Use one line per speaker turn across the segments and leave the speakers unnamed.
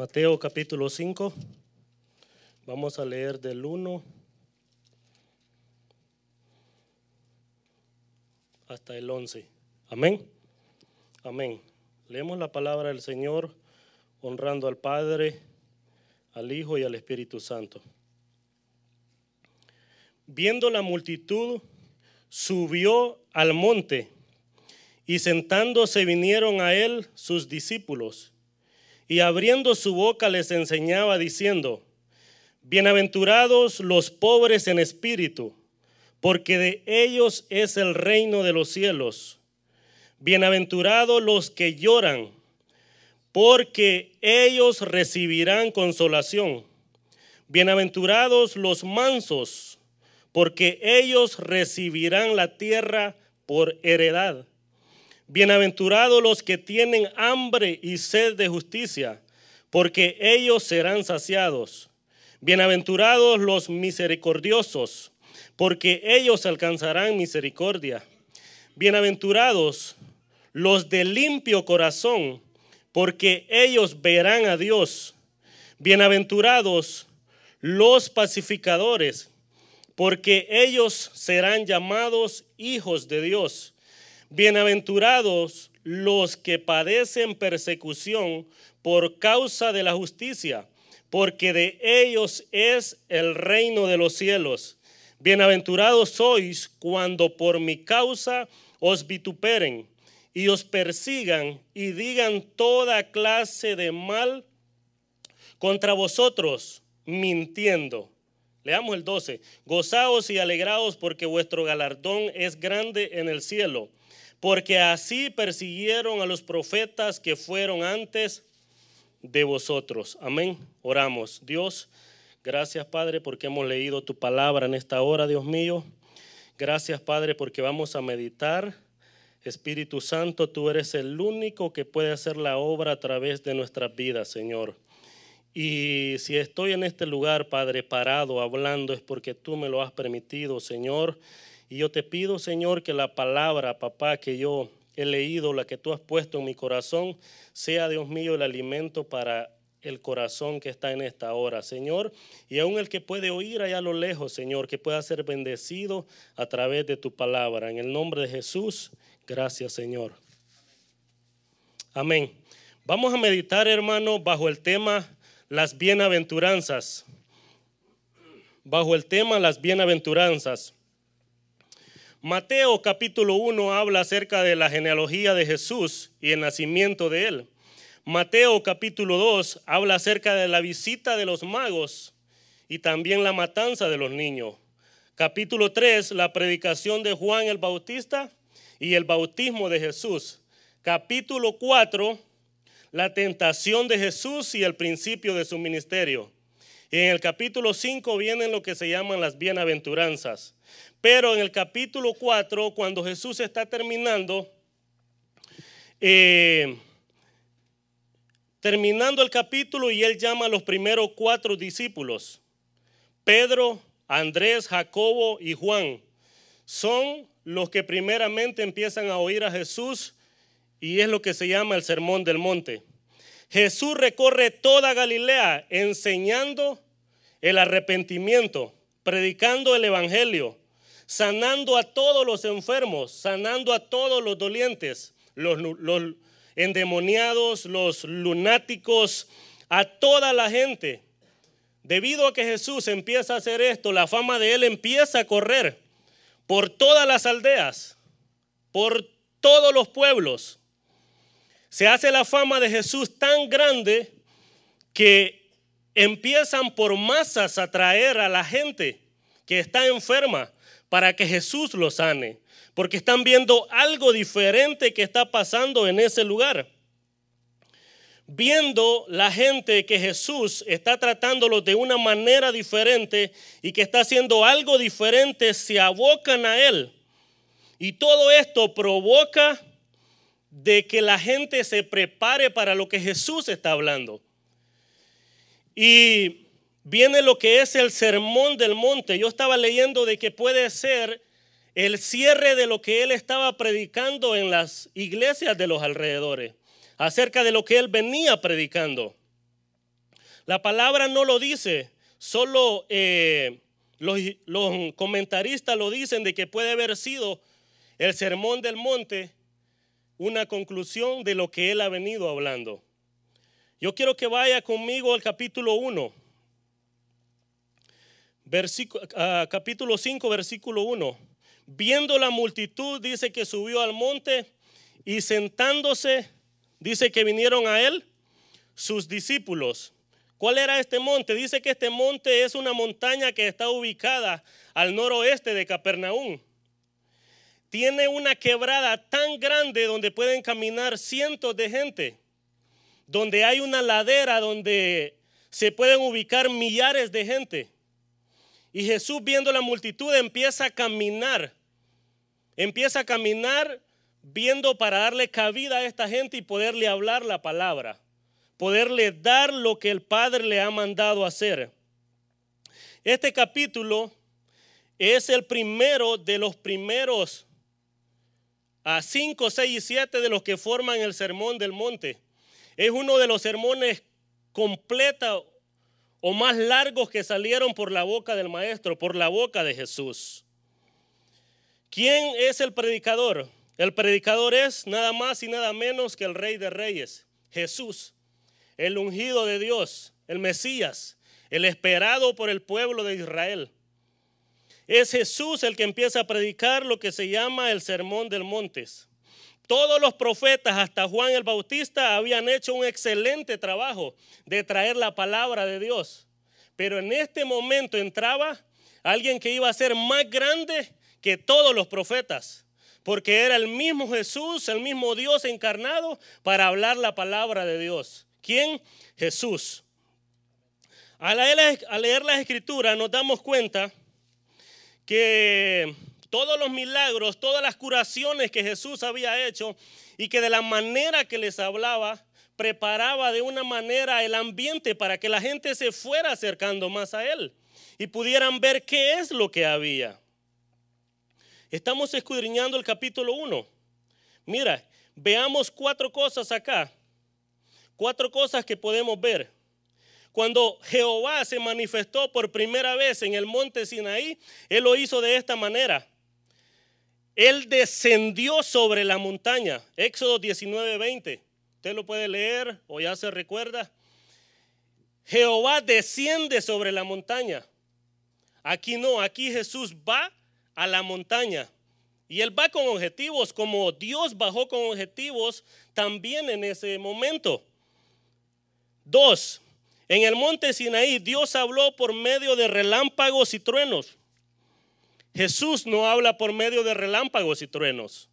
Mateo capítulo 5. Vamos a leer del 1 hasta el 11. Amén. Amén. Leemos la palabra del Señor honrando al Padre, al Hijo y al Espíritu Santo. Viendo la multitud, subió al monte y sentándose vinieron a él sus discípulos y abriendo su boca les enseñaba diciendo, Bienaventurados los pobres en espíritu, porque de ellos es el reino de los cielos. Bienaventurados los que lloran, porque ellos recibirán consolación. Bienaventurados los mansos, porque ellos recibirán la tierra por heredad. Bienaventurados los que tienen hambre y sed de justicia, porque ellos serán saciados. Bienaventurados los misericordiosos, porque ellos alcanzarán misericordia. Bienaventurados los de limpio corazón, porque ellos verán a Dios. Bienaventurados los pacificadores, porque ellos serán llamados hijos de Dios. Bienaventurados los que padecen persecución por causa de la justicia, porque de ellos es el reino de los cielos. Bienaventurados sois cuando por mi causa os vituperen y os persigan y digan toda clase de mal contra vosotros, mintiendo. Leamos el 12. Gozaos y alegraos porque vuestro galardón es grande en el cielo porque así persiguieron a los profetas que fueron antes de vosotros. Amén. Oramos. Dios, gracias Padre porque hemos leído tu palabra en esta hora, Dios mío. Gracias Padre porque vamos a meditar. Espíritu Santo, tú eres el único que puede hacer la obra a través de nuestras vidas, Señor. Y si estoy en este lugar, Padre, parado, hablando, es porque tú me lo has permitido, Señor y yo te pido, Señor, que la palabra, papá, que yo he leído, la que tú has puesto en mi corazón, sea, Dios mío, el alimento para el corazón que está en esta hora, Señor. Y aún el que puede oír allá a lo lejos, Señor, que pueda ser bendecido a través de tu palabra. En el nombre de Jesús, gracias, Señor. Amén. Vamos a meditar, hermano, bajo el tema las bienaventuranzas. Bajo el tema las bienaventuranzas. Mateo capítulo 1 habla acerca de la genealogía de Jesús y el nacimiento de él. Mateo capítulo 2 habla acerca de la visita de los magos y también la matanza de los niños. Capítulo 3, la predicación de Juan el Bautista y el bautismo de Jesús. Capítulo 4, la tentación de Jesús y el principio de su ministerio en el capítulo 5 vienen lo que se llaman las bienaventuranzas. Pero en el capítulo 4, cuando Jesús está terminando, eh, terminando el capítulo y él llama a los primeros cuatro discípulos, Pedro, Andrés, Jacobo y Juan, son los que primeramente empiezan a oír a Jesús y es lo que se llama el Sermón del Monte. Jesús recorre toda Galilea enseñando el arrepentimiento, predicando el Evangelio, sanando a todos los enfermos, sanando a todos los dolientes, los, endemoniados, los lunáticos, a toda la gente. Debido a que Jesús empieza a hacer esto, la fama de él empieza a correr por todas las aldeas, por todos los pueblos se hace la fama de Jesús tan grande que empiezan por masas a traer a la gente que está enferma para que Jesús lo sane, porque están viendo algo diferente que está pasando en ese lugar. Viendo la gente que Jesús está tratándolos de una manera diferente y que está haciendo algo diferente, se abocan a Él. Y todo esto provoca de que la gente se prepare para lo que Jesús está hablando. Y viene lo que es el sermón del monte. Yo estaba leyendo de que puede ser el cierre de lo que él estaba predicando en las iglesias de los alrededores, acerca de lo que él venía predicando. La palabra no lo dice, solo eh, los, los comentaristas lo dicen de que puede haber sido el sermón del monte una conclusión de lo que él ha venido hablando. Yo quiero que vaya conmigo al capítulo 1, ah, versículo, capítulo 5, versículo 1. Viendo la multitud, dice que subió al monte y sentándose, dice que vinieron a él sus discípulos. ¿Cuál era este monte? Dice que este monte es una montaña que está ubicada al noroeste de Capernaum tiene una quebrada tan grande donde pueden caminar cientos de gente, donde hay una ladera donde se pueden ubicar millares de gente. Y Jesús viendo la multitud empieza a caminar, empieza a caminar viendo para darle cabida a esta gente y poderle hablar la palabra, poderle dar lo que el Padre le ha mandado hacer. Este capítulo es el primero de los primeros a 5, 6 y 7 de los que forman el Sermón del Monte. Es uno de los sermones completos o más largos que salieron por la boca del Maestro, por la boca de Jesús. ¿Quién es el predicador? El predicador es nada más y nada menos que el Rey de Reyes, Jesús, el ungido de Dios, el Mesías, el esperado por el pueblo de Israel. Es Jesús el que empieza a predicar lo que se llama el Sermón del Montes. Todos los profetas, hasta Juan el Bautista, habían hecho un excelente trabajo de traer la palabra de Dios. Pero en este momento entraba alguien que iba a ser más grande que todos los profetas, porque era el mismo Jesús, el mismo Dios encarnado para hablar la palabra de Dios. ¿Quién? Jesús. Al leer, la escritura nos damos cuenta que todos los milagros, todas las curaciones que Jesús había hecho y que de la manera que les hablaba, preparaba de una manera el ambiente para que la gente se fuera acercando más a Él y pudieran ver qué es lo que había. Estamos escudriñando el capítulo 1. Mira, veamos cuatro cosas acá, cuatro cosas que podemos ver. Cuando Jehová se manifestó por primera vez en el monte Sinaí, Él lo hizo de esta manera. Él descendió sobre la montaña. Éxodo 19, 20. Usted lo puede leer o ya se recuerda. Jehová desciende sobre la montaña. Aquí no, aquí Jesús va a la montaña. Y él va con objetivos, como Dios bajó con objetivos también en ese momento. Dos, en el monte Sinaí Dios habló por medio de relámpagos y truenos. Jesús no habla por medio de relámpagos y truenos.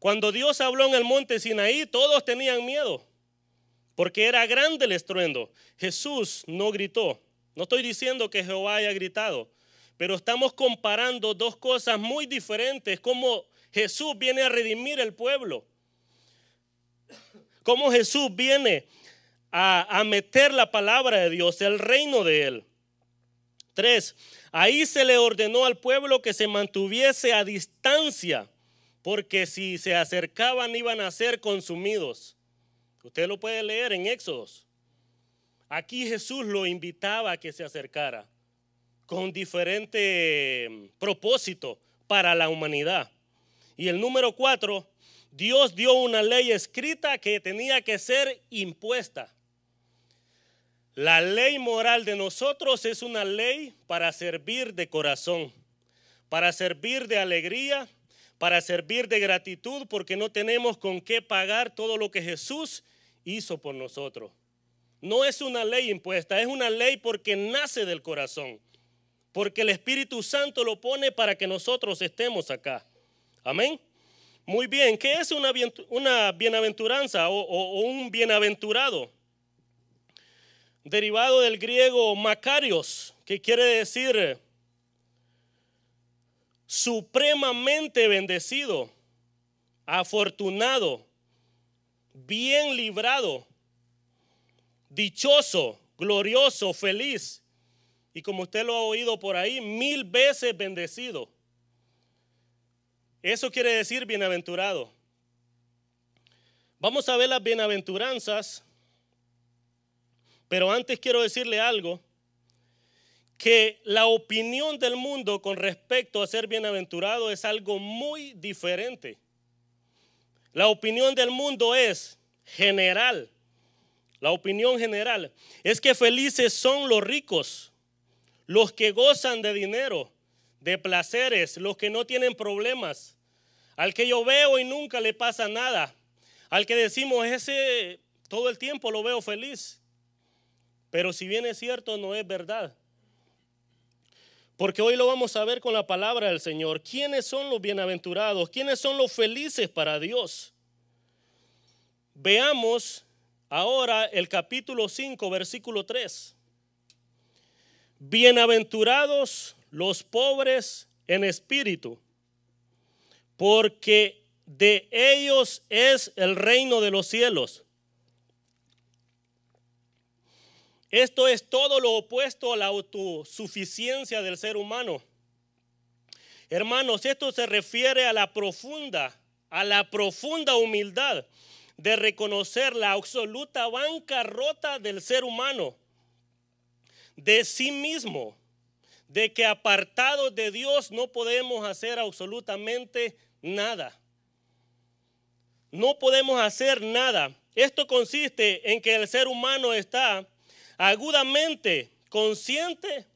Cuando Dios habló en el monte Sinaí, todos tenían miedo, porque era grande el estruendo. Jesús no gritó. No estoy diciendo que Jehová haya gritado, pero estamos comparando dos cosas muy diferentes, como Jesús viene a redimir el pueblo, cómo Jesús viene a, meter la palabra de Dios, el reino de Él. Tres, ahí se le ordenó al pueblo que se mantuviese a distancia, porque si se acercaban iban a ser consumidos. Usted lo puede leer en Éxodos. Aquí Jesús lo invitaba a que se acercara con diferente mm, propósito para la humanidad. Y el número cuatro, Dios dio una ley escrita que tenía que ser impuesta. La ley moral de nosotros es una ley para servir de corazón, para servir de alegría, para servir de gratitud, porque no tenemos con qué pagar todo lo que Jesús hizo por nosotros. No es una ley impuesta, es una ley porque nace del corazón, porque el Espíritu Santo lo pone para que nosotros estemos acá. Amén. Muy bien, ¿qué es una, bienaventuranza o un bienaventurado? derivado del griego makarios, que quiere decir supremamente bendecido, afortunado, bien librado, dichoso, glorioso, feliz. Y como usted lo ha oído por ahí, mil veces bendecido. Eso quiere decir bienaventurado. Vamos a ver las bienaventuranzas pero antes quiero decirle algo, que la opinión del mundo con respecto a ser bienaventurado es algo muy diferente. La opinión del mundo es general. La opinión general es que felices son los ricos, los que gozan de dinero, de placeres, los que no tienen problemas, al que yo veo y nunca le pasa nada, al que decimos ese todo el tiempo lo veo feliz. Pero si bien es cierto, no es verdad. Porque hoy lo vamos a ver con la palabra del Señor. ¿Quiénes son los bienaventurados? ¿Quiénes son los felices para Dios? Veamos ahora el capítulo 5, versículo 3. Bienaventurados los pobres en espíritu, porque de ellos es el reino de los cielos. Esto es todo lo opuesto a la autosuficiencia del ser humano. Hermanos, esto se refiere a la profunda, a la profunda humildad de reconocer la absoluta bancarrota del ser humano, de sí mismo, de que apartados de Dios no podemos hacer absolutamente nada. No podemos hacer nada. Esto consiste en que el ser humano está agudamente consciente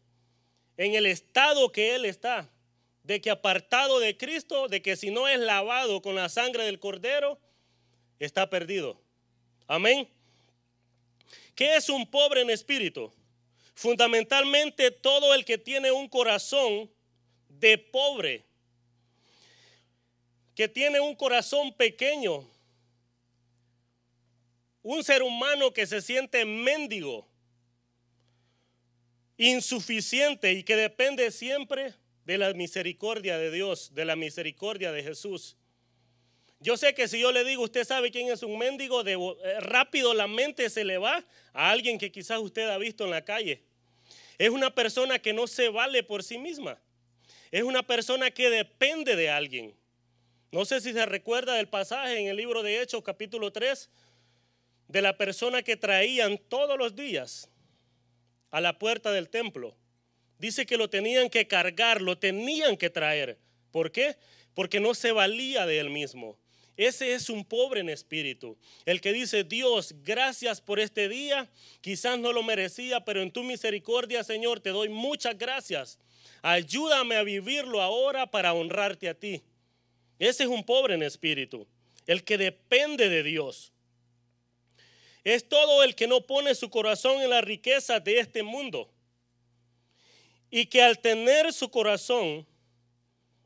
en el estado que él está, de que apartado de Cristo, de que si no es lavado con la sangre del cordero, está perdido. Amén. ¿Qué es un pobre en espíritu? Fundamentalmente todo el que tiene un corazón de pobre, que tiene un corazón pequeño, un ser humano que se siente mendigo, insuficiente y que depende siempre de la misericordia de Dios, de la misericordia de Jesús. Yo sé que si yo le digo, usted sabe quién es un mendigo, eh, rápido la mente se le va a alguien que quizás usted ha visto en la calle. Es una persona que no se vale por sí misma. Es una persona que depende de alguien. No sé si se recuerda del pasaje en el libro de Hechos capítulo 3 de la persona que traían todos los días a la puerta del templo. Dice que lo tenían que cargar, lo tenían que traer. ¿Por qué? Porque no se valía de él mismo. Ese es un pobre en espíritu. El que dice, Dios, gracias por este día. Quizás no lo merecía, pero en tu misericordia, Señor, te doy muchas gracias. Ayúdame a vivirlo ahora para honrarte a ti. Ese es un pobre en espíritu. El que depende de Dios es todo el que no pone su corazón en la riqueza de este mundo y que al tener su corazón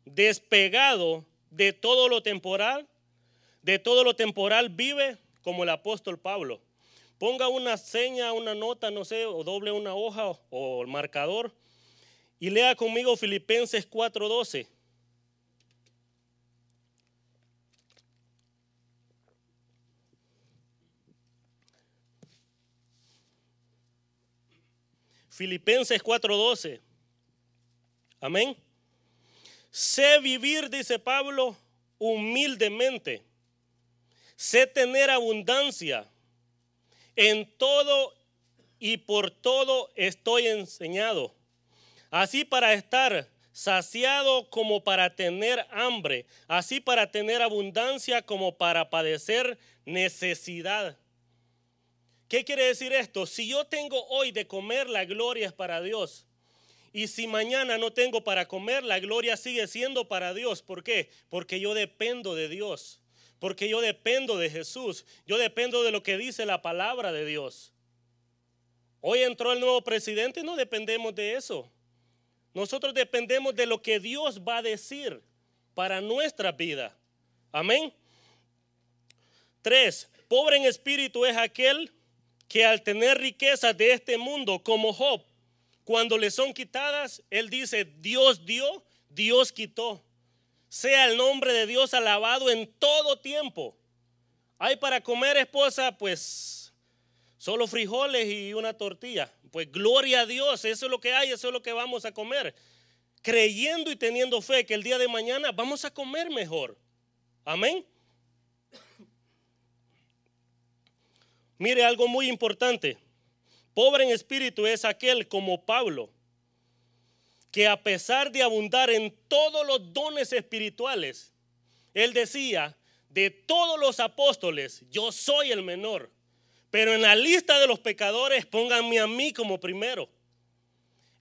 despegado de todo lo temporal, de todo lo temporal vive como el apóstol Pablo. Ponga una seña, una nota, no sé, o doble una hoja o el marcador y lea conmigo Filipenses 4:12. Filipenses 4:12. Amén. Sé vivir, dice Pablo, humildemente. Sé tener abundancia. En todo y por todo estoy enseñado. Así para estar saciado como para tener hambre. Así para tener abundancia como para padecer necesidad. ¿Qué quiere decir esto? Si yo tengo hoy de comer, la gloria es para Dios. Y si mañana no tengo para comer, la gloria sigue siendo para Dios. ¿Por qué? Porque yo dependo de Dios. Porque yo dependo de Jesús. Yo dependo de lo que dice la palabra de Dios. Hoy entró el nuevo presidente y no dependemos de eso. Nosotros dependemos de lo que Dios va a decir para nuestra vida. Amén. Tres, pobre en espíritu es aquel que al tener riquezas de este mundo, como Job, cuando le son quitadas, él dice, Dios dio, Dios quitó. Sea el nombre de Dios alabado en todo tiempo. Hay para comer esposa, pues solo frijoles y una tortilla. Pues gloria a Dios, eso es lo que hay, eso es lo que vamos a comer. Creyendo y teniendo fe que el día de mañana vamos a comer mejor. Amén. Mire algo muy importante. Pobre en espíritu es aquel como Pablo, que a pesar de abundar en todos los dones espirituales, él decía, de todos los apóstoles, yo soy el menor, pero en la lista de los pecadores pónganme a mí como primero.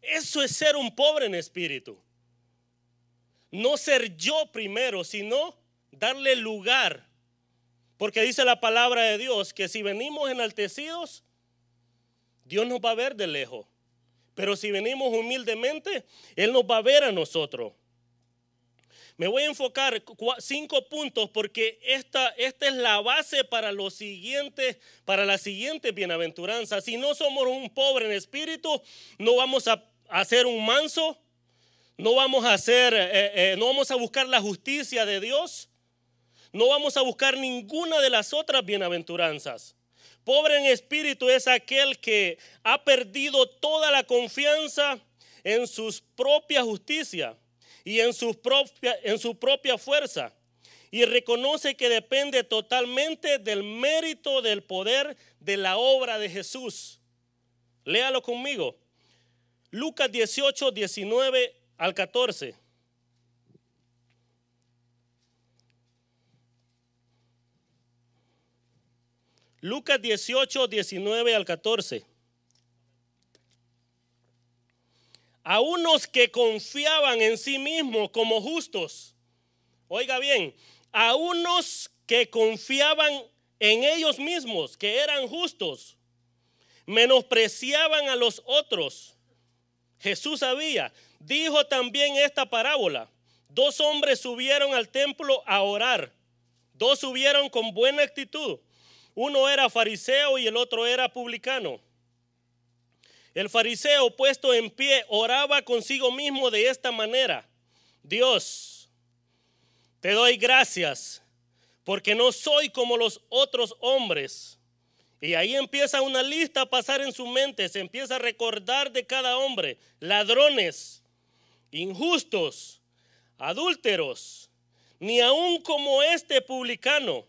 Eso es ser un pobre en espíritu. No ser yo primero, sino darle lugar porque dice la palabra de Dios que si venimos enaltecidos, Dios nos va a ver de lejos. Pero si venimos humildemente, Él nos va a ver a nosotros. Me voy a enfocar cinco puntos porque esta, esta es la base para los siguientes, para la siguiente bienaventuranza. Si no somos un pobre en espíritu, no vamos a, hacer ser un manso, no vamos a hacer, eh, eh, no vamos a buscar la justicia de Dios, no vamos a buscar ninguna de las otras bienaventuranzas. Pobre en espíritu es aquel que ha perdido toda la confianza en su propia justicia y en su propia, en su propia fuerza y reconoce que depende totalmente del mérito del poder de la obra de Jesús. Léalo conmigo. Lucas 18, 19 al 14. Lucas 18, 19 al 14. A unos que confiaban en sí mismos como justos. Oiga bien, a unos que confiaban en ellos mismos, que eran justos, menospreciaban a los otros. Jesús sabía, dijo también esta parábola. Dos hombres subieron al templo a orar. Dos subieron con buena actitud uno era fariseo y el otro era publicano. El fariseo puesto en pie oraba consigo mismo de esta manera. Dios, te doy gracias porque no soy como los otros hombres. Y ahí empieza una lista a pasar en su mente, se empieza a recordar de cada hombre, ladrones, injustos, adúlteros, ni aun como este publicano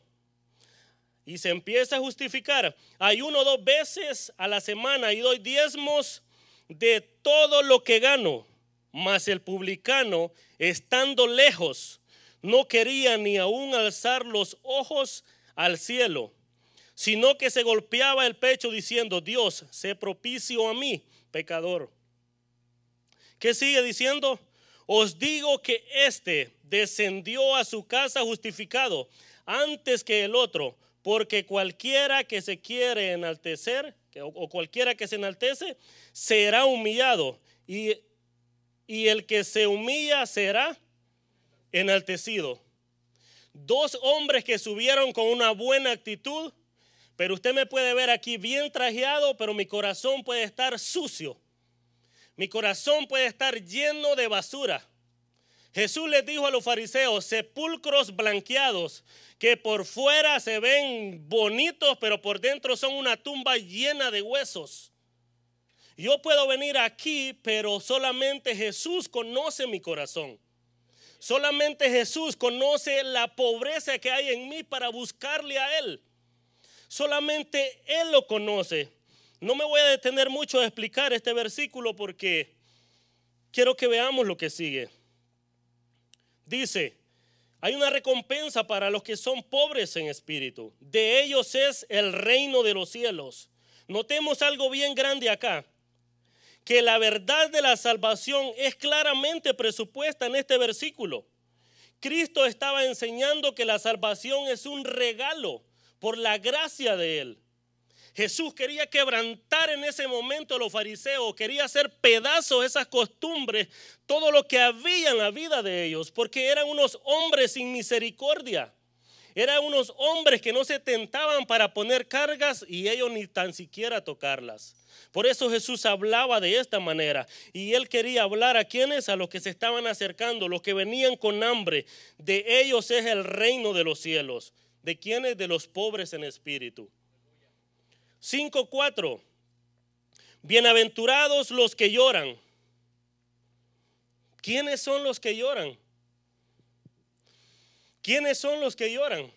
y se empieza a justificar. Hay uno o dos veces a la semana y doy diezmos de todo lo que gano. Mas el publicano, estando lejos, no quería ni aún alzar los ojos al cielo, sino que se golpeaba el pecho diciendo, Dios, sé propicio a mí, pecador. ¿Qué sigue diciendo? Os digo que éste descendió a su casa justificado antes que el otro, porque cualquiera que se quiere enaltecer, o cualquiera que se enaltece, será humillado. Y, el que se humilla será enaltecido. Dos hombres que subieron con una buena actitud, pero usted me puede ver aquí bien trajeado, pero mi corazón puede estar sucio. Mi corazón puede estar lleno de basura. Jesús les dijo a los fariseos, sepulcros blanqueados, que por fuera se ven bonitos, pero por dentro son una tumba llena de huesos. Yo puedo venir aquí, pero solamente Jesús conoce mi corazón. Solamente Jesús conoce la pobreza que hay en mí para buscarle a Él. Solamente Él lo conoce. No me voy a detener mucho a explicar este versículo porque quiero que veamos lo que sigue dice, hay una recompensa para los que son pobres en espíritu. De ellos es el reino de los cielos. Notemos algo bien grande acá, que la verdad de la salvación es claramente presupuesta en este versículo. Cristo estaba enseñando que la salvación es un regalo por la gracia de Él. Jesús quería quebrantar en ese momento a los fariseos, quería hacer pedazos esas costumbres, todo lo que había en la vida de ellos, porque eran unos hombres sin misericordia. Eran unos hombres que no se tentaban para poner cargas y ellos ni tan siquiera tocarlas. Por eso Jesús hablaba de esta manera. Y él quería hablar a quienes, a los que se estaban acercando, los que venían con hambre. De ellos es el reino de los cielos. ¿De quienes? De los pobres en espíritu cuatro, Bienaventurados los que lloran. ¿Quiénes son los que lloran? ¿Quiénes son los que lloran?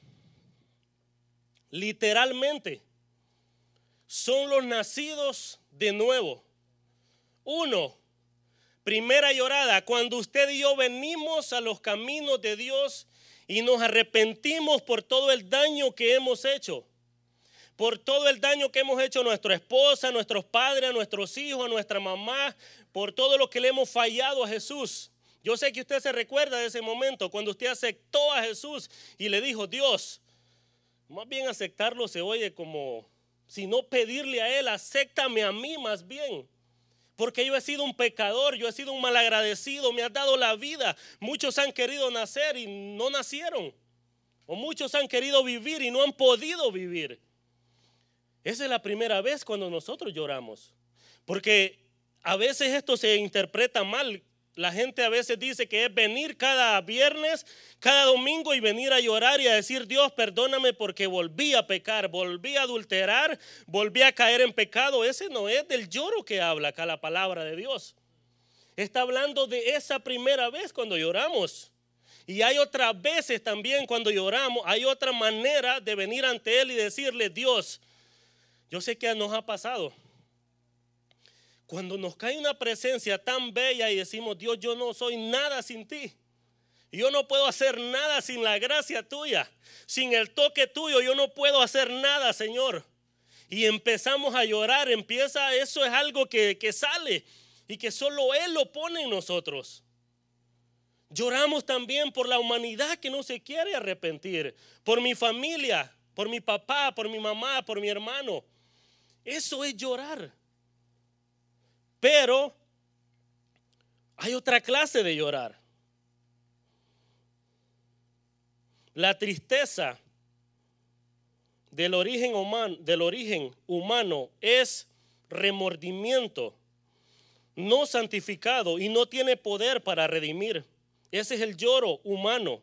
Literalmente, son los nacidos de nuevo. Uno, primera llorada, cuando usted y yo venimos a los caminos de Dios y nos arrepentimos por todo el daño que hemos hecho por todo el daño que hemos hecho a nuestra esposa, a nuestros padres, a nuestros hijos, a nuestra mamá, por todo lo que le hemos fallado a Jesús. Yo sé que usted se recuerda de ese momento cuando usted aceptó a Jesús y le dijo, Dios, más bien aceptarlo se oye como, si no pedirle a Él, acéptame a mí más bien. Porque yo he sido un pecador, yo he sido un malagradecido, me has dado la vida. Muchos han querido nacer y no nacieron. O muchos han querido vivir y no han podido vivir. Esa es la primera vez cuando nosotros lloramos. Porque a veces esto se interpreta mal. La gente a veces dice que es venir cada viernes, cada domingo y venir a llorar y a decir, Dios, perdóname porque volví a pecar, volví a adulterar, volví a caer en pecado. Ese no es del lloro que habla acá la palabra de Dios. Está hablando de esa primera vez cuando lloramos. Y hay otras veces también cuando lloramos, hay otra manera de venir ante Él y decirle, Dios, yo sé que nos ha pasado. Cuando nos cae una presencia tan bella y decimos, Dios, yo no soy nada sin ti. Yo no puedo hacer nada sin la gracia tuya, sin el toque tuyo. Yo no puedo hacer nada, Señor. Y empezamos a llorar, empieza, eso es algo que, que sale y que solo Él lo pone en nosotros. Lloramos también por la humanidad que no se quiere arrepentir, por mi familia, por mi papá, por mi mamá, por mi hermano, eso es llorar. Pero hay otra clase de llorar. La tristeza del origen, humano, del origen humano es remordimiento no santificado y no tiene poder para redimir. Ese es el lloro humano.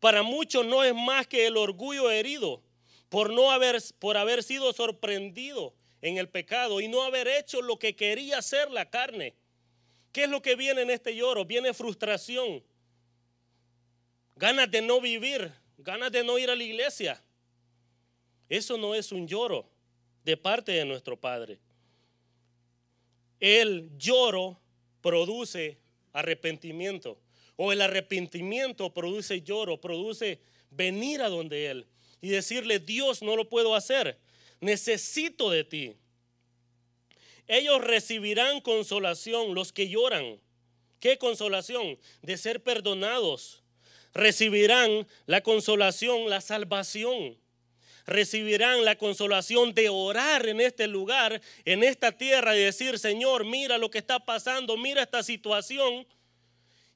Para muchos no es más que el orgullo herido por no haber por haber sido sorprendido en el pecado y no haber hecho lo que quería hacer la carne. ¿Qué es lo que viene en este lloro? Viene frustración, ganas de no vivir, ganas de no ir a la iglesia. Eso no es un lloro de parte de nuestro Padre. El lloro produce arrepentimiento. O el arrepentimiento produce lloro, produce venir a donde Él y decirle, Dios, no lo puedo hacer necesito de ti. Ellos recibirán consolación, los que lloran. ¿Qué consolación? De ser perdonados. Recibirán la consolación, la salvación. Recibirán la consolación de orar en este lugar, en esta tierra y decir, Señor, mira lo que está pasando, mira esta situación.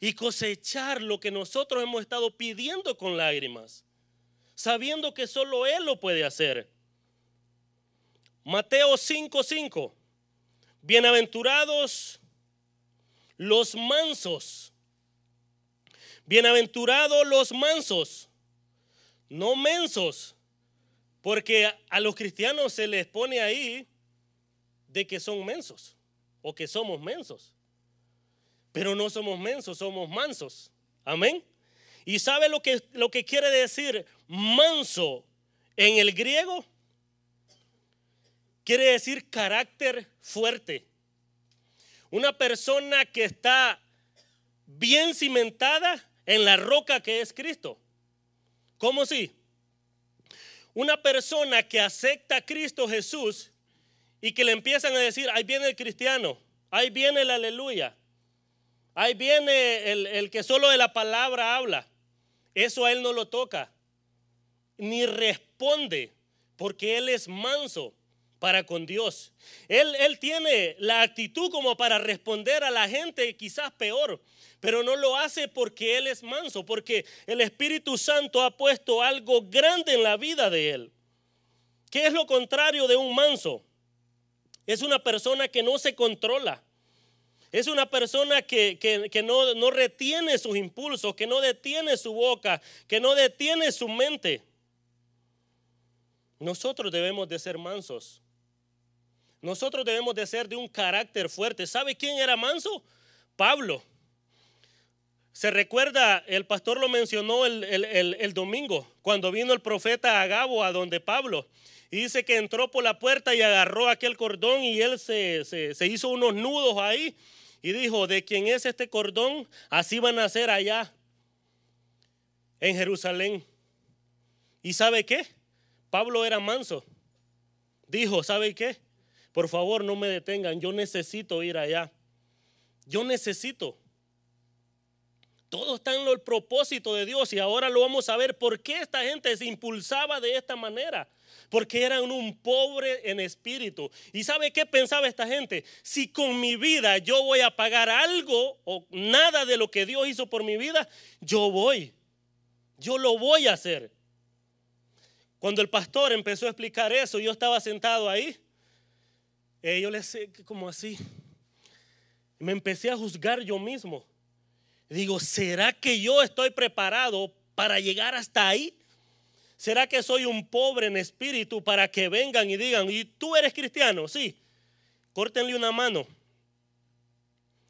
Y cosechar lo que nosotros hemos estado pidiendo con lágrimas, sabiendo que solo Él lo puede hacer. Mateo 5:5. Bienaventurados los mansos. Bienaventurados los mansos, no mensos, porque a los cristianos se les pone ahí de que son mensos o que somos mensos. Pero no somos mensos, somos mansos. Amén. ¿Y sabe lo que, lo que quiere decir manso en el griego? quiere decir carácter fuerte. Una persona que está bien cimentada en la roca que es Cristo. ¿Cómo sí? Una persona que acepta a Cristo Jesús y que le empiezan a decir, ahí viene el cristiano, ahí viene el aleluya, ahí viene el, el que solo de la palabra habla. Eso a él no lo toca, ni responde, porque él es manso para con Dios. Él, él, tiene la actitud como para responder a la gente quizás peor, pero no lo hace porque Él es manso, porque el Espíritu Santo ha puesto algo grande en la vida de Él. ¿Qué es lo contrario de un manso? Es una persona que no se controla. Es una persona que, que, no, no retiene sus impulsos, que no detiene su boca, que no detiene su mente. Nosotros debemos de ser mansos nosotros debemos de ser de un carácter fuerte. ¿Sabe quién era manso? Pablo. Se recuerda, el pastor lo mencionó el, domingo, cuando vino el profeta Agabo a donde Pablo. Y dice que entró por la puerta y agarró aquel cordón y él se, se, hizo unos nudos ahí y dijo, de quién es este cordón, así van a ser allá en Jerusalén. ¿Y sabe qué? Pablo era manso. Dijo, ¿sabe qué? Por favor, no me detengan, yo necesito ir allá. Yo necesito. Todo está en el propósito de Dios y ahora lo vamos a ver por qué esta gente se impulsaba de esta manera. Porque eran un pobre en espíritu. ¿Y sabe qué pensaba esta gente? Si con mi vida yo voy a pagar algo o nada de lo que Dios hizo por mi vida, yo voy. Yo lo voy a hacer. Cuando el pastor empezó a explicar eso, yo estaba sentado ahí eh, yo les como así. Me empecé a juzgar yo mismo. Digo, ¿será que yo estoy preparado para llegar hasta ahí? ¿Será que soy un pobre en espíritu para que vengan y digan, ¿y tú eres cristiano? Sí, córtenle una mano.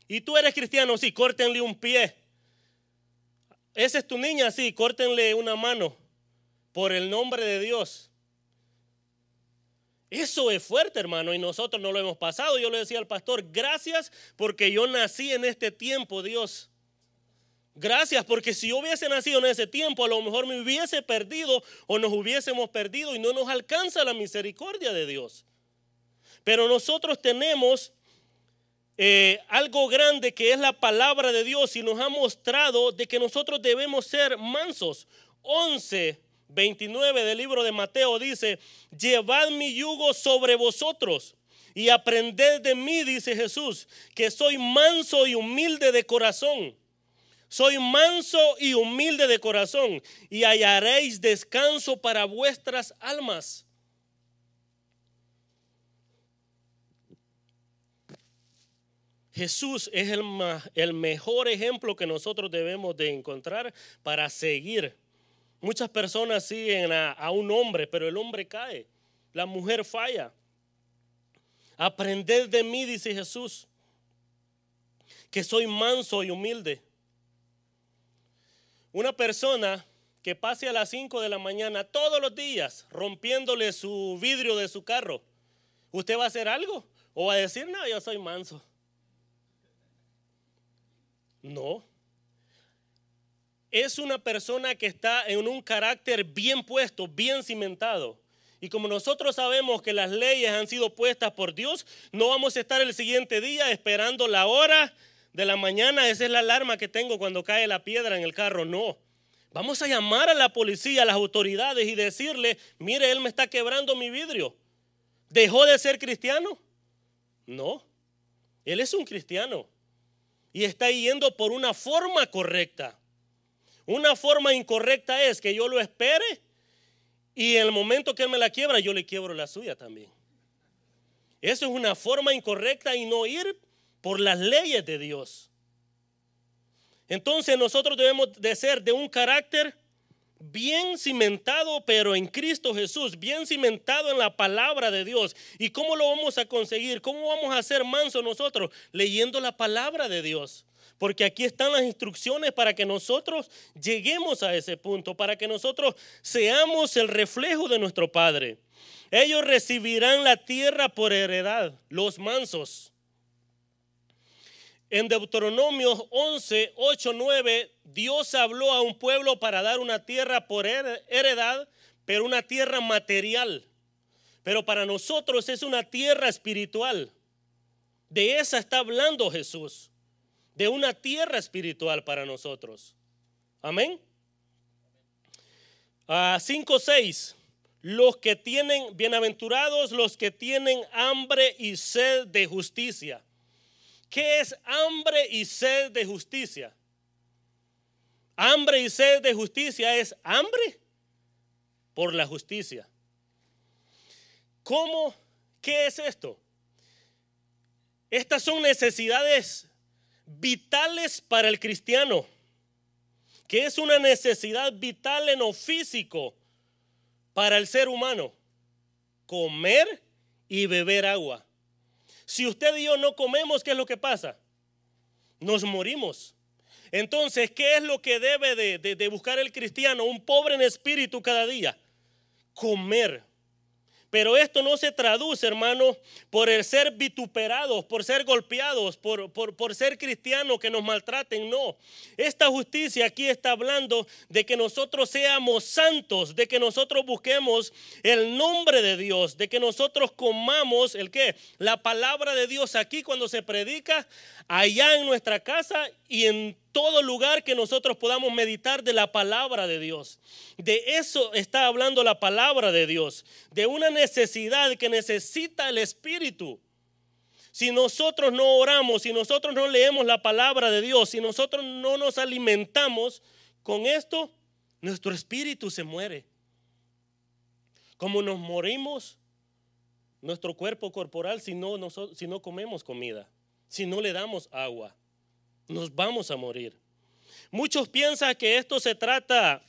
¿Y tú eres cristiano? Sí, córtenle un pie. ¿Esa es tu niña? Sí, córtenle una mano por el nombre de Dios. Eso es fuerte, hermano, y nosotros no lo hemos pasado. Yo le decía al pastor, gracias porque yo nací en este tiempo, Dios. Gracias porque si yo hubiese nacido en ese tiempo, a lo mejor me hubiese perdido o nos hubiésemos perdido y no nos alcanza la misericordia de Dios. Pero nosotros tenemos eh, algo grande que es la palabra de Dios y nos ha mostrado de que nosotros debemos ser mansos. 11 29 del libro de Mateo dice, llevad mi yugo sobre vosotros y aprended de mí, dice Jesús, que soy manso y humilde de corazón. Soy manso y humilde de corazón y hallaréis descanso para vuestras almas. Jesús es el, el mejor ejemplo que nosotros debemos de encontrar para seguir Muchas personas siguen a, un hombre, pero el hombre cae, la mujer falla. Aprended de mí, dice Jesús, que soy manso y humilde. Una persona que pase a las 5 de la mañana todos los días rompiéndole su vidrio de su carro, ¿usted va a hacer algo? ¿O va a decir, no, yo soy manso? No es una persona que está en un carácter bien puesto, bien cimentado. Y como nosotros sabemos que las leyes han sido puestas por Dios, no vamos a estar el siguiente día esperando la hora de la mañana. Esa es la alarma que tengo cuando cae la piedra en el carro. No. Vamos a llamar a la policía, a las autoridades y decirle, mire, él me está quebrando mi vidrio. ¿Dejó de ser cristiano? No. Él es un cristiano y está yendo por una forma correcta. Una forma incorrecta es que yo lo espere y en el momento que él me la quiebra, yo le quiebro la suya también. Eso es una forma incorrecta y no ir por las leyes de Dios. Entonces nosotros debemos de ser de un carácter bien cimentado, pero en Cristo Jesús, bien cimentado en la palabra de Dios. ¿Y cómo lo vamos a conseguir? ¿Cómo vamos a ser mansos nosotros? Leyendo la palabra de Dios. Porque aquí están las instrucciones para que nosotros lleguemos a ese punto, para que nosotros seamos el reflejo de nuestro Padre. Ellos recibirán la tierra por heredad, los mansos. En Deuteronomio 11, 8, 9, Dios habló a un pueblo para dar una tierra por heredad, pero una tierra material. Pero para nosotros es una tierra espiritual. De esa está hablando Jesús de una tierra espiritual para nosotros. Amén. 5, ah, seis. los que tienen, bienaventurados los que tienen hambre y sed de justicia. ¿Qué es hambre y sed de justicia? Hambre y sed de justicia es hambre por la justicia. ¿Cómo? ¿Qué es esto? Estas son necesidades vitales para el cristiano, que es una necesidad vital en lo físico para el ser humano, comer y beber agua. Si usted y yo no comemos, ¿qué es lo que pasa? Nos morimos. Entonces, ¿qué es lo que debe de, de buscar el cristiano, un pobre en espíritu cada día? Comer pero esto no se traduce, hermano, por el ser vituperados, por ser golpeados, por, por, por ser cristianos que nos maltraten. No. Esta justicia aquí está hablando de que nosotros seamos santos, de que nosotros busquemos el nombre de Dios, de que nosotros comamos el qué? La palabra de Dios aquí cuando se predica, allá en nuestra casa y en todo lugar que nosotros podamos meditar de la palabra de Dios. De eso está hablando la palabra de Dios, de una necesidad que necesita el Espíritu. Si nosotros no oramos, si nosotros no leemos la palabra de Dios, si nosotros no nos alimentamos con esto, nuestro espíritu se muere. Como nos morimos, nuestro cuerpo corporal si no, si no comemos comida, si no le damos agua nos vamos a morir. Muchos piensan que esto se trata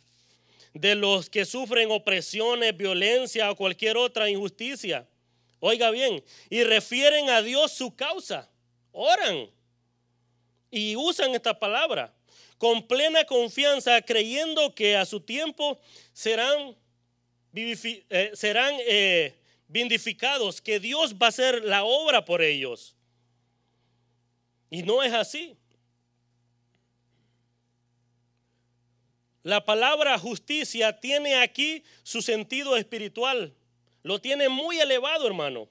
de los que sufren opresiones, violencia o cualquier otra injusticia. Oiga bien, y refieren a Dios su causa. Oran y usan esta palabra con plena confianza, creyendo que a su tiempo serán, eh, eh, vindificados, que Dios va a hacer la obra por ellos. Y no es así. La palabra justicia tiene aquí su sentido espiritual. Lo tiene muy elevado, hermano.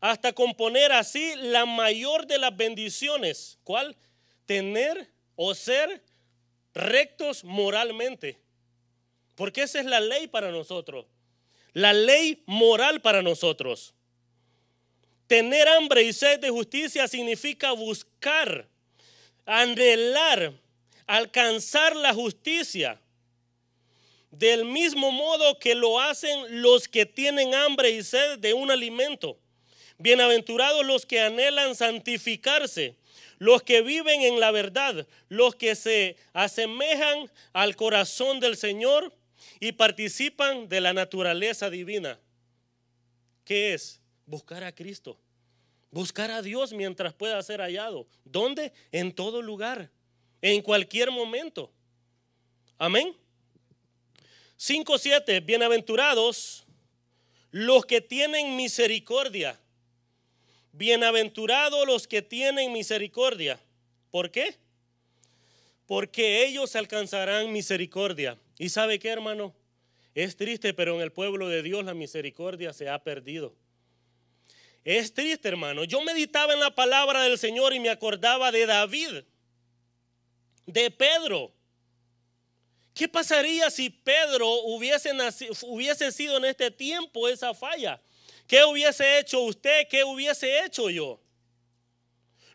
Hasta componer así la mayor de las bendiciones. ¿Cuál? Tener o ser rectos moralmente. Porque esa es la ley para nosotros. La ley moral para nosotros. Tener hambre y sed de justicia significa buscar, anhelar, alcanzar la justicia. Del mismo modo que lo hacen los que tienen hambre y sed de un alimento. Bienaventurados los que anhelan santificarse, los que viven en la verdad, los que se asemejan al corazón del Señor y participan de la naturaleza divina. ¿Qué es? Buscar a Cristo. Buscar a Dios mientras pueda ser hallado. ¿Dónde? En todo lugar en cualquier momento. Amén. 5.7. Bienaventurados los que tienen misericordia. Bienaventurados los que tienen misericordia. ¿Por qué? Porque ellos alcanzarán misericordia. ¿Y sabe qué, hermano? Es triste, pero en el pueblo de Dios la misericordia se ha perdido. Es triste, hermano. Yo meditaba en la palabra del Señor y me acordaba de David de Pedro. ¿Qué pasaría si Pedro hubiese, hubiese sido en este tiempo esa falla? ¿Qué hubiese hecho usted? ¿Qué hubiese hecho yo?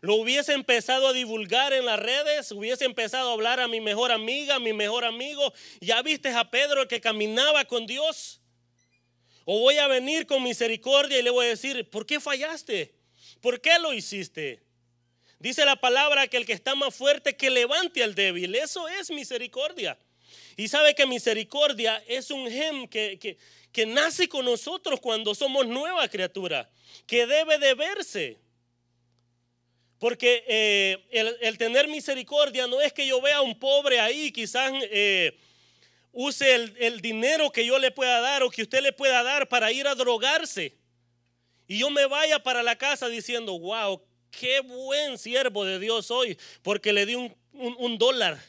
Lo hubiese empezado a divulgar en las redes, hubiese empezado a hablar a mi mejor amiga, a mi mejor amigo. ¿Ya viste a Pedro que caminaba con Dios? O voy a venir con misericordia y le voy a decir, ¿por qué fallaste? ¿Por qué lo hiciste? Dice la palabra que el que está más fuerte que levante al débil. Eso es misericordia. Y sabe que misericordia es un gem que, que, nace con nosotros cuando somos nueva criatura, que debe de verse. Porque eh, el, tener misericordia no es que yo vea a un pobre ahí, quizás eh, use el, el dinero que yo le pueda dar o que usted le pueda dar para ir a drogarse. Y yo me vaya para la casa diciendo, wow, qué buen siervo de Dios soy, porque le di un, dólar.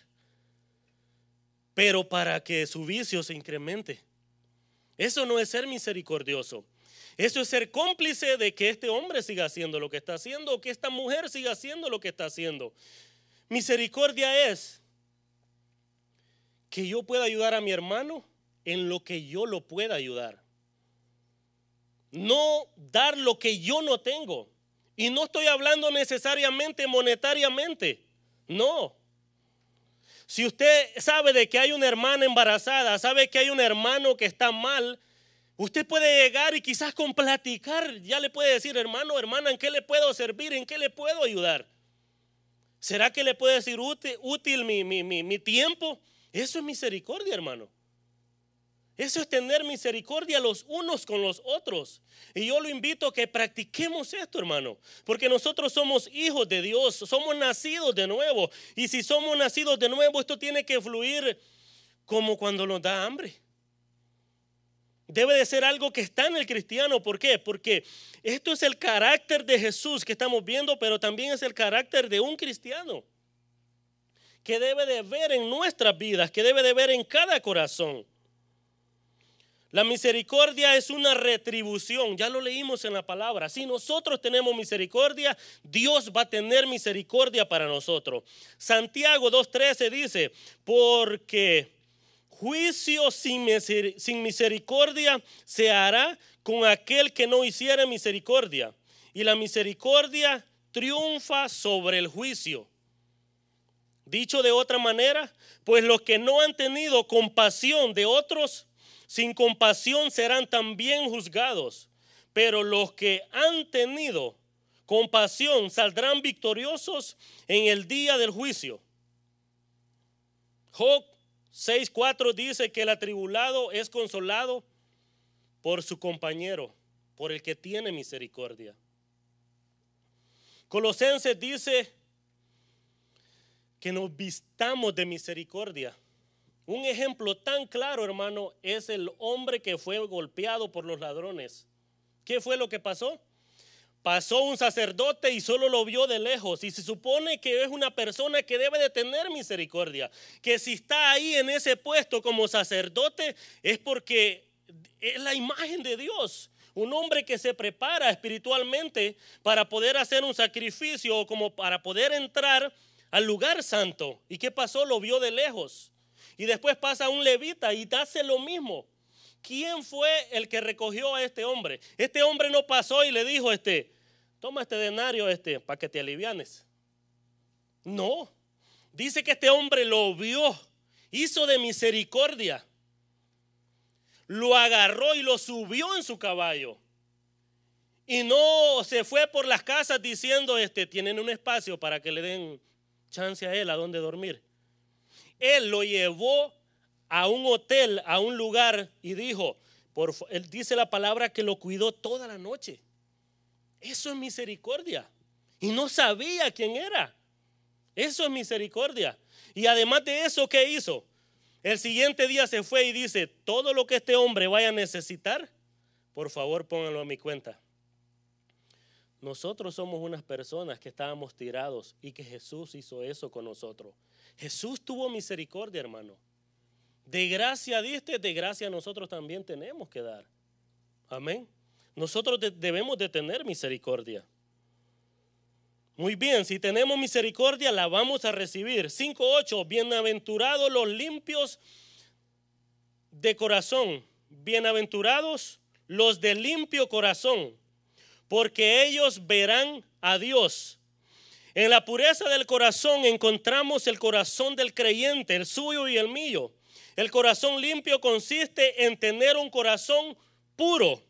Pero para que su vicio se incremente. Eso no es ser misericordioso. Eso es ser cómplice de que este hombre siga haciendo lo que está haciendo o que esta mujer siga haciendo lo que está haciendo. Misericordia es que yo pueda ayudar a mi hermano en lo que yo lo pueda ayudar. No dar lo que yo no tengo. Y no estoy hablando necesariamente monetariamente, no. Si usted sabe de que hay una hermana embarazada, sabe que hay un hermano que está mal, usted puede llegar y quizás con platicar ya le puede decir, hermano, hermana, ¿en qué le puedo servir? ¿En qué le puedo ayudar? ¿Será que le puede decir útil, mi, mi, mi, mi tiempo? Eso es misericordia, hermano. Eso es tener misericordia los unos con los otros. Y yo lo invito a que practiquemos esto, hermano, porque nosotros somos hijos de Dios, somos nacidos de nuevo. Y si somos nacidos de nuevo, esto tiene que fluir como cuando nos da hambre. Debe de ser algo que está en el cristiano. ¿Por qué? Porque esto es el carácter de Jesús que estamos viendo, pero también es el carácter de un cristiano que debe de ver en nuestras vidas, que debe de ver en cada corazón. La misericordia es una retribución, ya lo leímos en la palabra. Si nosotros tenemos misericordia, Dios va a tener misericordia para nosotros. Santiago 2.13 dice, porque juicio sin, misericordia se hará con aquel que no hiciera misericordia. Y la misericordia triunfa sobre el juicio. Dicho de otra manera, pues los que no han tenido compasión de otros, sin compasión serán también juzgados, pero los que han tenido compasión saldrán victoriosos en el día del juicio. Job 6.4 dice que el atribulado es consolado por su compañero, por el que tiene misericordia. Colosenses dice que nos vistamos de misericordia. Un ejemplo tan claro, hermano, es el hombre que fue golpeado por los ladrones. ¿Qué fue lo que pasó? Pasó un sacerdote y solo lo vio de lejos. Y se supone que es una persona que debe de tener misericordia. Que si está ahí en ese puesto como sacerdote es porque es la imagen de Dios. Un hombre que se prepara espiritualmente para poder hacer un sacrificio o como para poder entrar al lugar santo. ¿Y qué pasó? Lo vio de lejos. Y después pasa un levita y hace lo mismo. ¿Quién fue el que recogió a este hombre? Este hombre no pasó y le dijo, este, toma este denario este para que te alivianes. No. Dice que este hombre lo vio, hizo de misericordia. Lo agarró y lo subió en su caballo. Y no se fue por las casas diciendo, este, tienen un espacio para que le den chance a él a dónde dormir. Él lo llevó a un hotel, a un lugar, y dijo, él dice la palabra que lo cuidó toda la noche. Eso es misericordia. Y no sabía quién era. Eso es misericordia. Y además de eso, ¿qué hizo? El siguiente día se fue y dice, todo lo que este hombre vaya a necesitar, por favor pónganlo a mi cuenta. Nosotros somos unas personas que estábamos tirados y que Jesús hizo eso con nosotros. Jesús tuvo misericordia, hermano. De gracia diste, de gracia nosotros también tenemos que dar. Amén. Nosotros debemos de tener misericordia. Muy bien, si tenemos misericordia la vamos a recibir. 5.8, bienaventurados los limpios de corazón. Bienaventurados los de limpio corazón porque ellos verán a Dios. En la pureza del corazón encontramos el corazón del creyente, el suyo y el mío. El corazón limpio consiste en tener un corazón puro,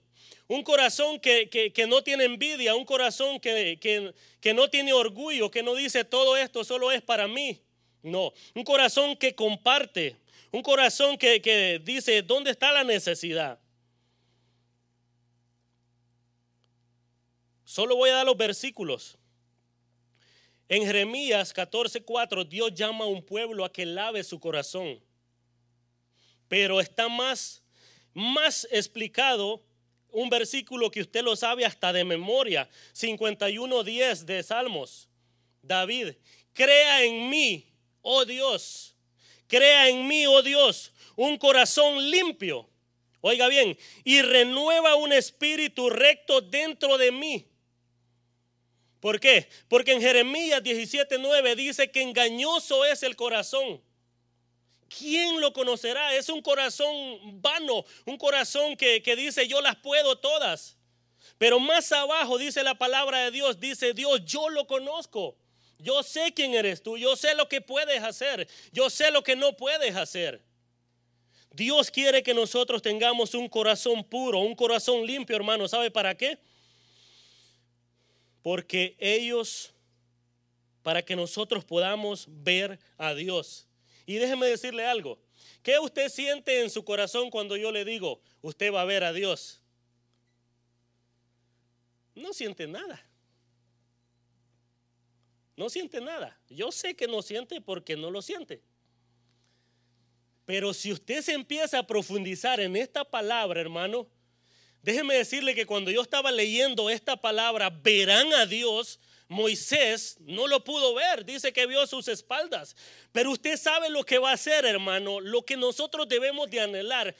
un corazón que, no tiene envidia, un corazón que, no tiene orgullo, que no dice todo esto solo es para mí. No, un corazón que comparte, un corazón que, dice, ¿dónde está la necesidad? Solo voy a dar los versículos. En Jeremías 14:4 Dios llama a un pueblo a que lave su corazón. Pero está más más explicado un versículo que usted lo sabe hasta de memoria, 51:10 de Salmos. David, crea en mí, oh Dios, crea en mí, oh Dios, un corazón limpio. Oiga bien, y renueva un espíritu recto dentro de mí. ¿Por qué? Porque en Jeremías 17:9 dice que engañoso es el corazón. ¿Quién lo conocerá? Es un corazón vano, un corazón que, que dice yo las puedo todas. Pero más abajo dice la palabra de Dios, dice Dios, yo lo conozco. Yo sé quién eres tú, yo sé lo que puedes hacer, yo sé lo que no puedes hacer. Dios quiere que nosotros tengamos un corazón puro, un corazón limpio, hermano. ¿Sabe para qué? porque ellos, para que nosotros podamos ver a Dios. Y déjeme decirle algo, ¿qué usted siente en su corazón cuando yo le digo, usted va a ver a Dios? No siente nada. No siente nada. Yo sé que no siente porque no lo siente. Pero si usted se empieza a profundizar en esta palabra, hermano, Déjeme decirle que cuando yo estaba leyendo esta palabra, verán a Dios, Moisés no lo pudo ver, dice que vio sus espaldas. Pero usted sabe lo que va a hacer, hermano, lo que nosotros debemos de anhelar.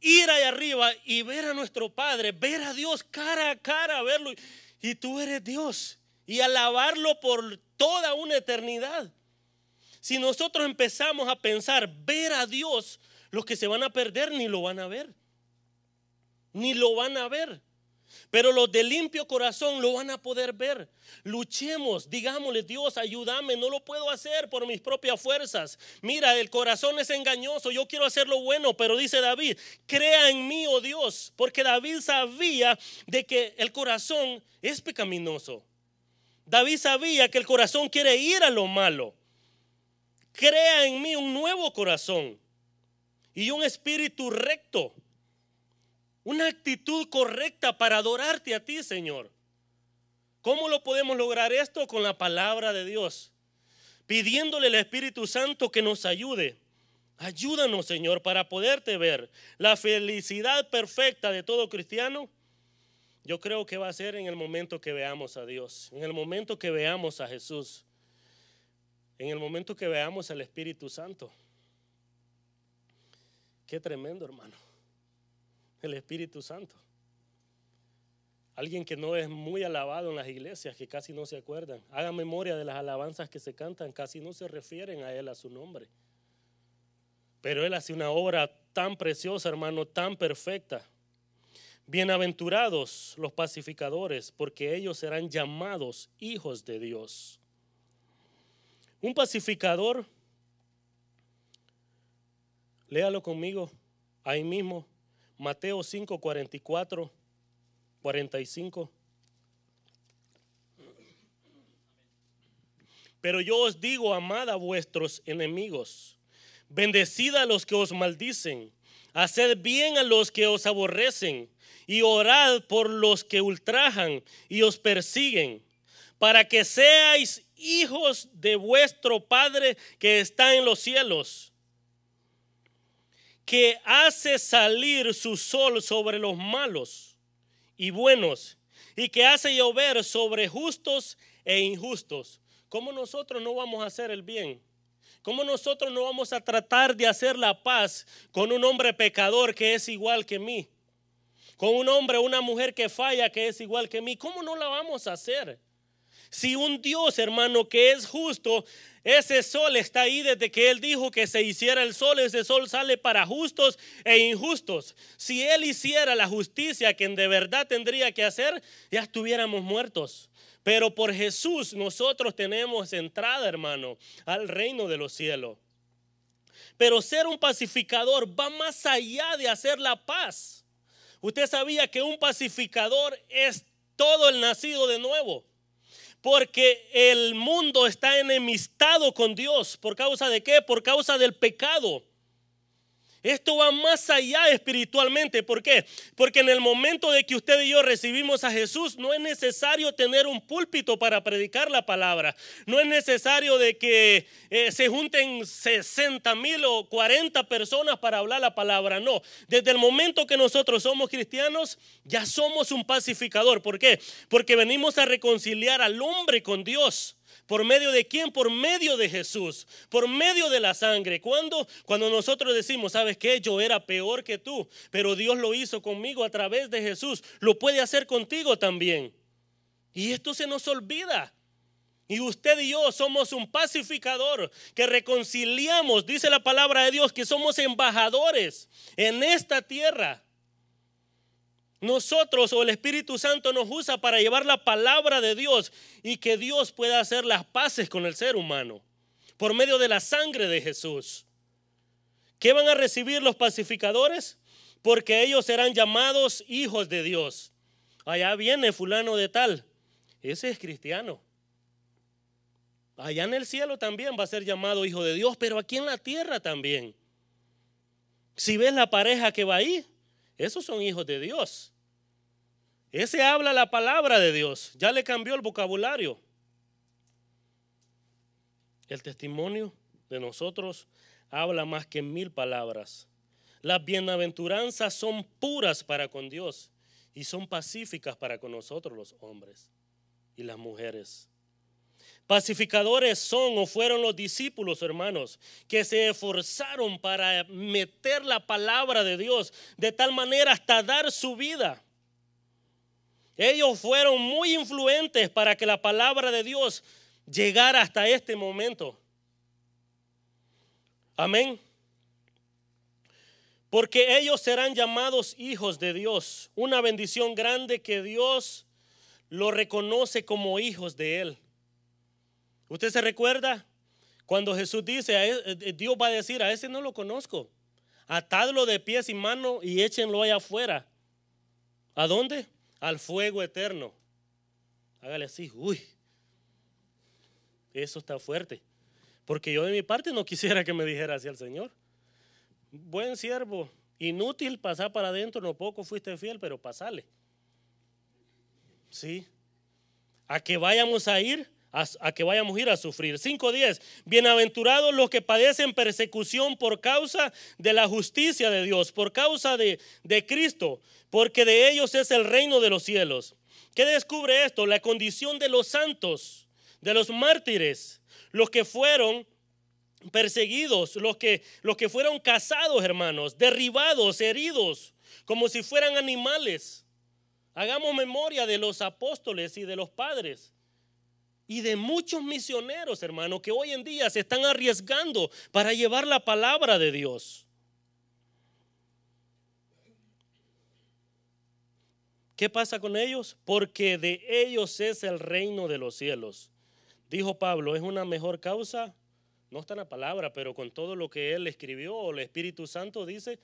Ir allá arriba y ver a nuestro Padre, ver a Dios cara a cara, verlo. Y tú eres Dios. Y alabarlo por toda una eternidad. Si nosotros empezamos a pensar, ver a Dios, los que se van a perder ni lo van a ver ni lo van a ver. Pero los de limpio corazón lo van a poder ver. Luchemos, digámosle, Dios, ayúdame, no lo puedo hacer por mis propias fuerzas. Mira, el corazón es engañoso, yo quiero hacer lo bueno, pero dice David, crea en mí, oh Dios, porque David sabía de que el corazón es pecaminoso. David sabía que el corazón quiere ir a lo malo. Crea en mí un nuevo corazón y un espíritu recto una actitud correcta para adorarte a ti, Señor. ¿Cómo lo podemos lograr esto? Con la palabra de Dios. Pidiéndole al Espíritu Santo que nos ayude. Ayúdanos, Señor, para poderte ver. La felicidad perfecta de todo cristiano, yo creo que va a ser en el momento que veamos a Dios, en el momento que veamos a Jesús, en el momento que veamos al Espíritu Santo. Qué tremendo, hermano el Espíritu Santo. Alguien que no es muy alabado en las iglesias, que casi no se acuerdan. haga memoria de las alabanzas que se cantan, casi no se refieren a Él, a su nombre. Pero Él hace una obra tan preciosa, hermano, tan perfecta. Bienaventurados los pacificadores, porque ellos serán llamados hijos de Dios. Un pacificador, léalo conmigo, ahí mismo, Mateo 5, 44, 45. Pero yo os digo, amad a vuestros enemigos, bendecid a los que os maldicen, haced bien a los que os aborrecen, y orad por los que ultrajan y os persiguen, para que seáis hijos de vuestro Padre que está en los cielos que hace salir su sol sobre los malos y buenos, y que hace llover sobre justos e injustos. ¿Cómo nosotros no vamos a hacer el bien? ¿Cómo nosotros no vamos a tratar de hacer la paz con un hombre pecador que es igual que mí? Con un hombre, una mujer que falla que es igual que mí. ¿Cómo no la vamos a hacer? Si un Dios, hermano, que es justo, ese sol está ahí desde que Él dijo que se hiciera el sol. Ese sol sale para justos e injustos. Si Él hiciera la justicia que de verdad tendría que hacer, ya estuviéramos muertos. Pero por Jesús nosotros tenemos entrada, hermano, al reino de los cielos. Pero ser un pacificador va más allá de hacer la paz. Usted sabía que un pacificador es todo el nacido de nuevo. Porque el mundo está enemistado con Dios. ¿Por causa de qué? Por causa del pecado. Esto va más allá espiritualmente. ¿Por qué? Porque en el momento de que usted y yo recibimos a Jesús, no es necesario tener un púlpito para predicar la palabra. No es necesario de que eh, se junten 60 mil o 40 personas para hablar la palabra. No, desde el momento que nosotros somos cristianos, ya somos un pacificador. ¿Por qué? Porque venimos a reconciliar al hombre con Dios. ¿Por medio de quién? Por medio de Jesús, por medio de la sangre. ¿Cuándo? Cuando nosotros decimos, ¿sabes qué? Yo era peor que tú, pero Dios lo hizo conmigo a través de Jesús. Lo puede hacer contigo también. Y esto se nos olvida. Y usted y yo somos un pacificador que reconciliamos, dice la palabra de Dios, que somos embajadores en esta tierra. Nosotros o el Espíritu Santo nos usa para llevar la palabra de Dios y que Dios pueda hacer las paces con el ser humano por medio de la sangre de Jesús. ¿Qué van a recibir los pacificadores? Porque ellos serán llamados hijos de Dios. Allá viene fulano de tal. Ese es cristiano. Allá en el cielo también va a ser llamado hijo de Dios, pero aquí en la tierra también. Si ves la pareja que va ahí, esos son hijos de Dios. Ese habla la palabra de Dios. Ya le cambió el vocabulario. El testimonio de nosotros habla más que mil palabras. Las bienaventuranzas son puras para con Dios y son pacíficas para con nosotros los hombres y las mujeres. Pacificadores son o fueron los discípulos, hermanos, que se esforzaron para meter la palabra de Dios de tal manera hasta dar su vida. Ellos fueron muy influentes para que la palabra de Dios llegara hasta este momento. Amén. Porque ellos serán llamados hijos de Dios. Una bendición grande que Dios lo reconoce como hijos de Él. ¿Usted se recuerda cuando Jesús dice, e-, eh, Dios va a decir, a ese no lo conozco, atadlo de pies y manos y échenlo allá afuera? ¿A dónde? Al fuego eterno. Hágale así, uy, eso está fuerte. Porque yo de mi parte no quisiera que me dijera así el Señor. Buen siervo, inútil pasar para adentro, no poco fuiste fiel, pero pasale. Sí. A que vayamos a ir a, que vayamos a ir a sufrir. 5.10, bienaventurados los que padecen persecución por causa de la justicia de Dios, por causa de, de Cristo, porque de ellos es el reino de los cielos. ¿Qué descubre esto? La condición de los santos, de los mártires, los que fueron perseguidos, los que, los que fueron cazados, hermanos, derribados, heridos, como si fueran animales. Hagamos memoria de los apóstoles y de los padres y de muchos misioneros, hermano, que hoy en día se están arriesgando para llevar la palabra de Dios. ¿Qué pasa con ellos? Porque de ellos es el reino de los cielos. Dijo Pablo, es una mejor causa, no está en la palabra, pero con todo lo que él escribió, el Espíritu Santo dice, eh,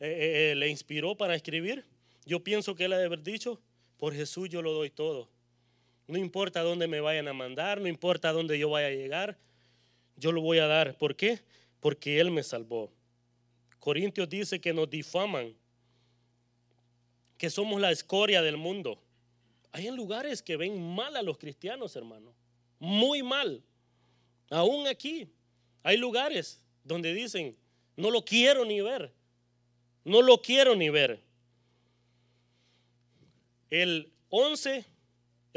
eh, eh, le inspiró para escribir. Yo pienso que él ha de haber dicho, por Jesús yo lo doy todo no importa dónde me vayan a mandar, no importa dónde yo vaya a llegar, yo lo voy a dar. ¿Por qué? Porque Él me salvó. Corintios dice que nos difaman, que somos la escoria del mundo. Hay en lugares que ven mal a los cristianos, hermano. Muy mal. Aún aquí hay lugares donde dicen, no lo quiero ni ver. No lo quiero ni ver. El 11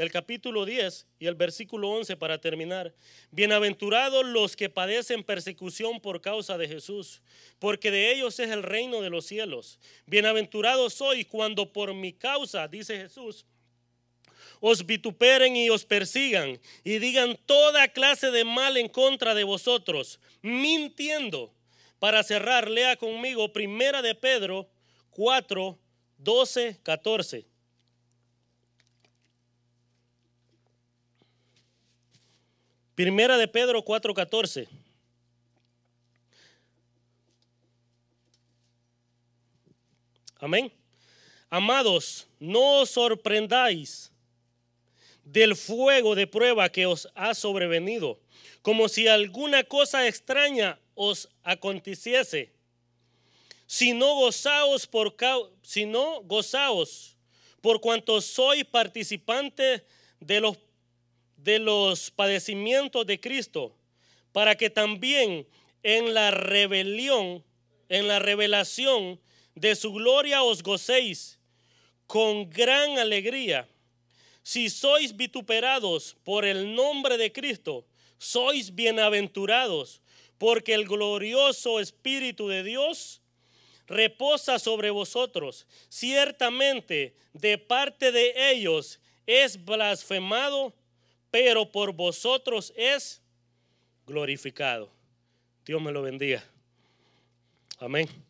el capítulo 10 y el versículo 11 para terminar. Bienaventurados los que padecen persecución por causa de Jesús, porque de ellos es el reino de los cielos. Bienaventurados soy cuando por mi causa, dice Jesús, os vituperen y os persigan y digan toda clase de mal en contra de vosotros, mintiendo. Para cerrar, lea conmigo Primera de Pedro 4, 12, 14. Primera de Pedro 4:14. Amén. Amados, no os sorprendáis del fuego de prueba que os ha sobrevenido, como si alguna cosa extraña os aconteciese. Si no gozaos por, gozaos por cuanto soy participante de los de los padecimientos de Cristo, para que también en la rebelión, en la revelación de su gloria os gocéis con gran alegría. Si sois vituperados por el nombre de Cristo, sois bienaventurados, porque el glorioso Espíritu de Dios reposa sobre vosotros. Ciertamente de parte de ellos es blasfemado pero por vosotros es glorificado. Dios me lo bendiga. Amén.